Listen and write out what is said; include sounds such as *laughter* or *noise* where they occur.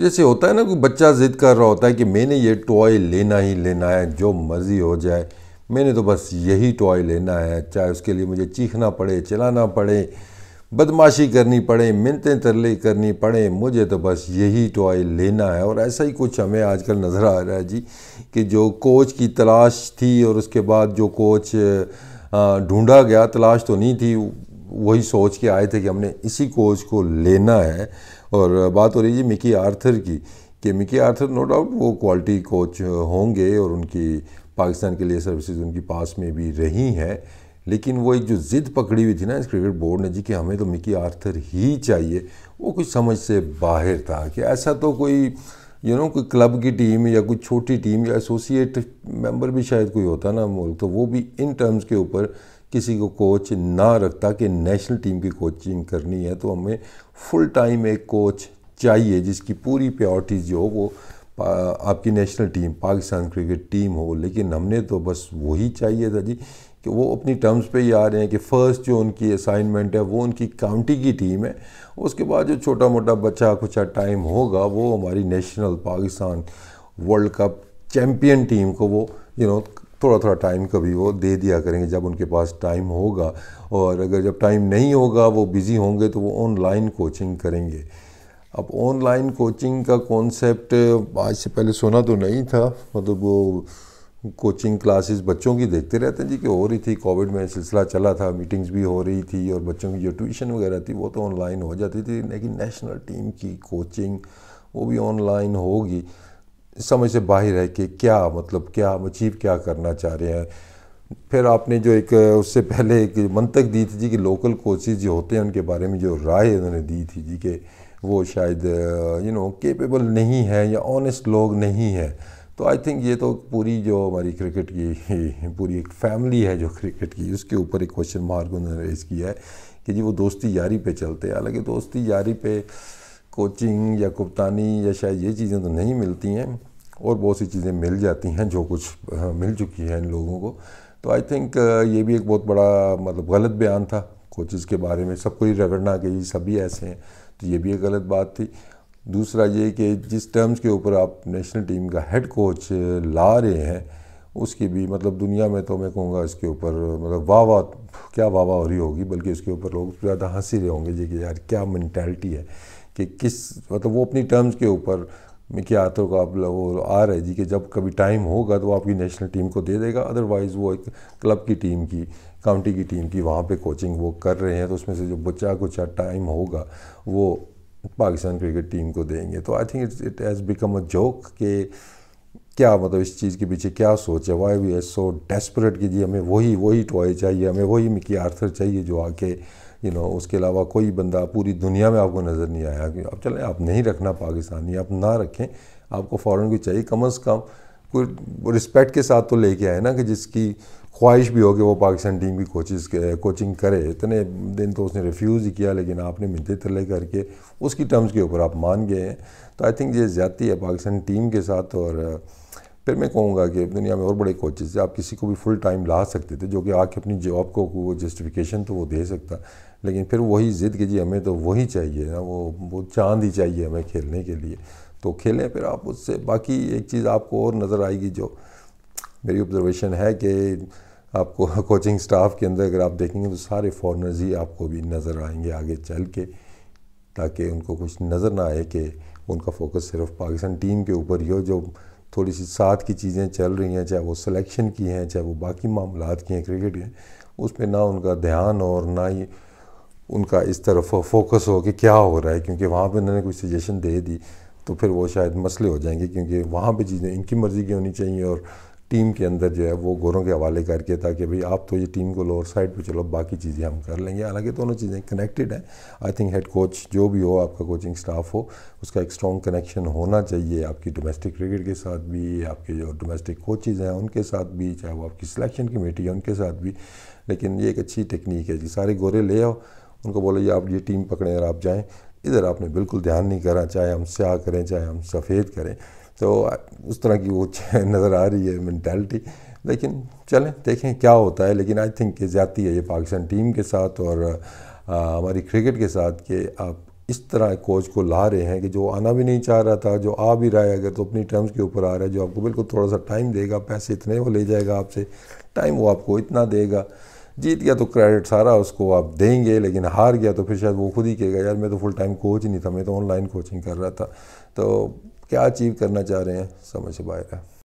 जैसे होता है ना कोई बच्चा ज़िद कर रहा होता है कि मैंने ये टॉय लेना ही लेना है जो मर्ज़ी हो जाए मैंने तो बस यही टॉय लेना है चाहे उसके लिए मुझे चीखना पड़े चलाना पड़े बदमाशी करनी पड़े मिनतें तरले करनी पड़े मुझे तो बस यही टॉय लेना है और ऐसा ही कुछ हमें आजकल नज़र आ रहा है जी कि जो कोच की तलाश थी और उसके बाद जो कोच ढूंढा गया तलाश तो नहीं थी वही सोच के आए थे कि हमने इसी कोच को लेना है और बात हो रही है मिकी आर्थर की कि मिकी आर्थर नो डाउट वो क्वालिटी कोच होंगे और उनकी पाकिस्तान के लिए सर्विसेज उनकी पास में भी रही हैं लेकिन वो एक जो ज़िद पकड़ी हुई थी ना इस क्रिकेट बोर्ड ने जी कि हमें तो मिकी आर्थर ही चाहिए वो कुछ समझ से बाहर था कि ऐसा तो कोई यू नो कोई क्लब की टीम या कोई छोटी टीम या एसोसिएट मेंबर भी शायद कोई होता ना मुल्क तो वो भी इन टर्म्स के ऊपर किसी को कोच ना रखता कि नेशनल टीम की कोचिंग करनी है तो हमें फुल टाइम एक कोच चाहिए जिसकी पूरी प्योरिटी जो हो वो आपकी national team Pakistan cricket team हो लेकिन हमने तो बस वही चाहिए था जी कि वो अपनी टर्म्स पे ही आ रहे हैं कि फ़र्स्ट जो उनकी असाइनमेंट है वो उनकी काउंटी की टीम है उसके बाद जो छोटा मोटा बच्चा कुछ टाइम होगा वो हमारी national Pakistan world cup champion team को वो यू you नो know, थोड़ा थोड़ा टाइम कभी वो दे दिया करेंगे जब उनके पास टाइम होगा और अगर जब टाइम नहीं होगा वो बिज़ी होंगे तो वो ऑनलाइन कोचिंग करेंगे अब ऑनलाइन कोचिंग का कॉन्सेप्ट आज से पहले सुना तो नहीं था मतलब वो कोचिंग क्लासेस बच्चों की देखते रहते हैं जी कि हो रही थी कोविड में सिलसिला चला था मीटिंग्स भी हो रही थी और बच्चों की जो ट्यूशन वगैरह थी वो तो ऑनलाइन हो जाती थी लेकिन नेशनल टीम की कोचिंग वो भी ऑनलाइन होगी समझ से बाहर है कि क्या मतलब क्या हम अचीव क्या करना चाह रहे हैं फिर आपने जो एक उससे पहले एक मंतक दी थी जी कि लोकल कोचेज जो होते हैं उनके बारे में जो राय उन्होंने दी थी जी कि वो शायद यू नो केपेबल नहीं है या ऑनेस्ट लोग नहीं हैं तो आई थिंक ये तो पूरी जो हमारी क्रिकेट की पूरी एक फैमिली है जो क्रिकेट की उसके ऊपर एक क्वेश्चन मार्क उन्होंने रेज किया है कि जी वो दोस्ती यारी पे चलते हैं हालांकि दोस्ती यारी पे कोचिंग या कुप्तानी या शायद ये चीज़ें तो नहीं मिलती हैं और बहुत सी चीज़ें मिल जाती हैं जो कुछ हाँ, मिल चुकी हैं इन लोगों को तो आई थिंक ये भी एक बहुत बड़ा मतलब गलत बयान था कोचेज़ के बारे में सबको ही रगड़ना कि सभी ऐसे हैं तो ये भी एक गलत बात थी दूसरा ये कि जिस टर्म्स के ऊपर आप नेशनल टीम का हेड कोच ला रहे हैं उसकी भी मतलब दुनिया में तो मैं कहूँगा इसके ऊपर मतलब वाह वाह क्या वाह वाह हो रही होगी बल्कि इसके ऊपर लोग ज़्यादा हंसी रहे होंगे जी कि यार क्या मैंटेलिटी है कि किस मतलब वो अपनी टर्म्स के ऊपर क्या तो आप वो आ रहे जी कि जब कभी टाइम होगा तो आपकी नेशनल टीम को दे देगा अदरवाइज़ वो एक क्लब की टीम की काउंटी की टीम की वहाँ पे कोचिंग वो कर रहे हैं तो उसमें से जो बचा कुचा टाइम होगा वो पाकिस्तान क्रिकेट टीम को देंगे तो I think it's it has become a joke के क्या मतलब इस चीज़ के पीछे क्या सोच है why we as so desperate कि जी हमें वही वही टॉय चाहिए हमें वही मिकी आर्थर चाहिए जो आके यू नो उसके अलावा कोई बंदा पूरी दुनिया में आपको नज़र नहीं आया कि आप चलें आप नहीं रखना पाकिस्तानी आप ना रखें आपको फ़ौरन कोई चाहिए कम अज़ कम कोई रिस्पेक्ट के साथ तो लेके आए ना कि जिसकी ख्वाहिश भी हो कि वो पाकिस्तान टीम की कोचिज कोचिंग करे इतने दिन तो उसने रिफ्यूज़ ही किया लेकिन आपने मिलते थले करके उसकी टर्म्स के ऊपर आप मान गए हैं तो आई थिंक ये ज़्यादा है पाकिस्तान टीम के साथ और फिर मैं कहूँगा कि दुनिया में और बड़े कोचेज थे आप किसी को भी फुल टाइम ला सकते थे जो कि आके अपनी जॉब को वो जस्टिफिकेशन तो वो दे सकता लेकिन फिर वही ज़िद कीजिए जी हमें तो वही चाहिए ना वो वो चांद ही चाहिए हमें खेलने के लिए तो खेलें फिर आप उससे बाकी एक चीज़ आपको और नज़र आएगी जो मेरी ऑब्जर्वेशन है कि आपको कोचिंग *laughs* स्टाफ के अंदर अगर आप देखेंगे तो सारे फॉरनर्स ही आपको भी नज़र आएंगे आगे चल के ताकि उनको कुछ नज़र ना आए कि उनका फोकस सिर्फ पाकिस्तान टीम के ऊपर ही हो जो थोड़ी सी साथ की चीज़ें चल रही हैं चाहे वो सिलेक्शन की हैं चाहे वो बाकी मामला की हैं क्रिकेट के उस पर ना उनका ध्यान और ना ही उनका इस तरफ फोकस हो कि क्या हो रहा है क्योंकि वहाँ पर उन्होंने कोई सजेशन दे दी तो फिर वो शायद मसले हो जाएंगे क्योंकि वहाँ पर चीज़ें इनकी मर्ज़ी की होनी चाहिए और टीम के अंदर जो है वो गोरों के हवाले करके ताकि भाई आप तो ये टीम को लोअर साइड पे चलो बाकी चीज़ें हम कर लेंगे हालांकि दोनों चीज़ें कनेक्टेड हैं आई थिंक हेड कोच जो भी हो आपका कोचिंग स्टाफ हो उसका एक स्ट्रॉन्ग कनेक्शन होना चाहिए आपकी डोमेस्टिक क्रिकेट के साथ भी आपके जो डोमेस्टिक कोचेज़ हैं उनके साथ भी चाहे वो आपकी सिलेक्शन कमेटी है उनके साथ भी लेकिन ये एक अच्छी टेक्निक है जी सारे गोरे ले आओ उनको बोलो ये आप ये टीम पकड़ें और आप जाएँ इधर आपने बिल्कुल ध्यान नहीं करा चाहे हम स्याह करें चाहे हम सफ़ेद करें तो उस तरह की वो नज़र आ रही है मैंटेलिटी लेकिन चलें देखें क्या होता है लेकिन आई थिंक ज़्यादा है ये पाकिस्तान टीम के साथ और आ, हमारी क्रिकेट के साथ कि आप इस तरह कोच को ला रहे हैं कि जो आना भी नहीं चाह रहा था जो आ भी रहा है अगर तो अपनी टर्म्स के ऊपर आ रहा है जो आपको बिल्कुल थोड़ा सा टाइम देगा पैसे इतने वो ले जाएगा आपसे टाइम वो आपको इतना देगा जीत गया तो क्रेडिट सारा उसको आप देंगे लेकिन हार गया तो फिर शायद वो खुद ही कहेगा यार मैं तो फुल टाइम कोच नहीं था मैं तो ऑनलाइन कोचिंग कर रहा था तो क्या अचीव करना चाह रहे हैं समझ बाहर है